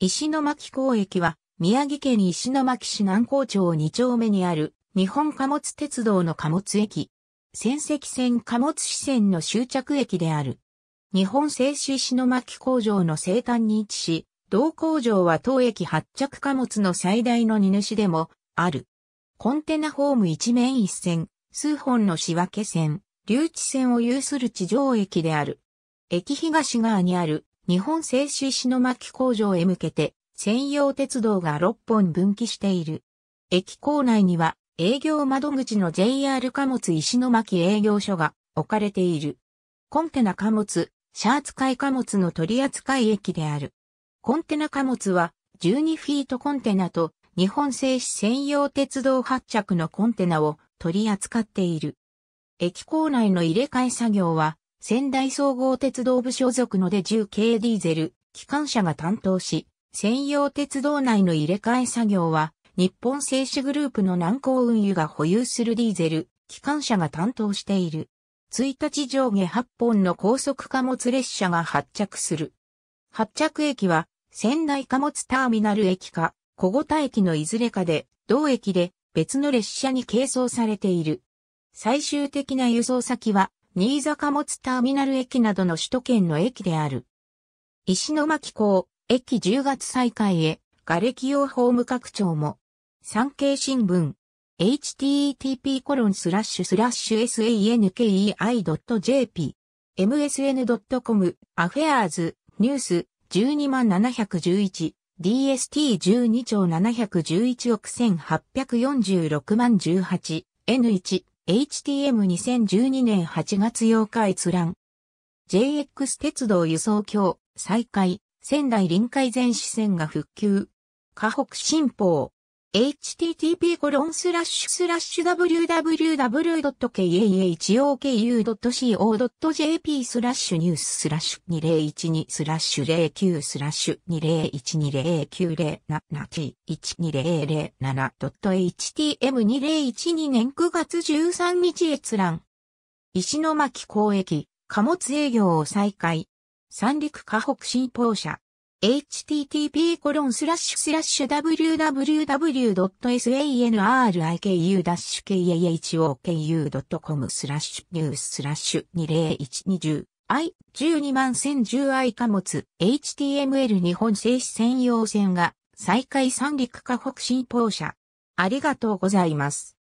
石巻港駅は、宮城県石巻市南港町2丁目にある、日本貨物鉄道の貨物駅。仙石線貨物支線の終着駅である。日本製紙石巻工場の生誕に位置し、同工場は当駅発着貨物の最大の荷主でも、ある。コンテナホーム一面一線、数本の仕分け線、留置線を有する地上駅である。駅東側にある日本製紙石巻工場へ向けて専用鉄道が6本分岐している。駅構内には営業窓口の JR 貨物石巻営業所が置かれている。コンテナ貨物、シャー扱い貨物の取扱駅である。コンテナ貨物は12フィートコンテナと日本製紙専用鉄道発着のコンテナを取り扱っている。駅構内の入れ替え作業は仙台総合鉄道部所属ので10系ディーゼル、機関車が担当し、専用鉄道内の入れ替え作業は、日本製紙グループの南高運輸が保有するディーゼル、機関車が担当している。1日上下8本の高速貨物列車が発着する。発着駅は、仙台貨物ターミナル駅か、小五田駅のいずれかで、同駅で別の列車に係装されている。最終的な輸送先は、新坂物ターミナル駅などの首都圏の駅である。石巻港、駅10月再開へ、瓦礫用ホーム拡張も。産経新聞。http コロンスラッシュスラッシュ sankei.jp msn.com アフェアーズニュース12万 711DST12 兆711億1846万 18N1 HTM2012 年8月8日閲覧。JX 鉄道輸送橋、再開、仙台臨海全支線が復旧。河北新報。h t t p w w w k a h o k u c o j p スラッシュニューススラッシュ2012スラッシュ09スラッシュ2 0 1 2 0 9 0 7 1 2 0 0 7 h t m 2 0 1 2年9月13日閲覧。石巻港駅、貨物営業を再開。三陸河北新報社。http://www.sanrkiu-ku.com スラッシュニューススラッシュ20120 i 121010 i 貨物 HTML 日本製紙専用線が再開三陸河北新報社ありがとうございます。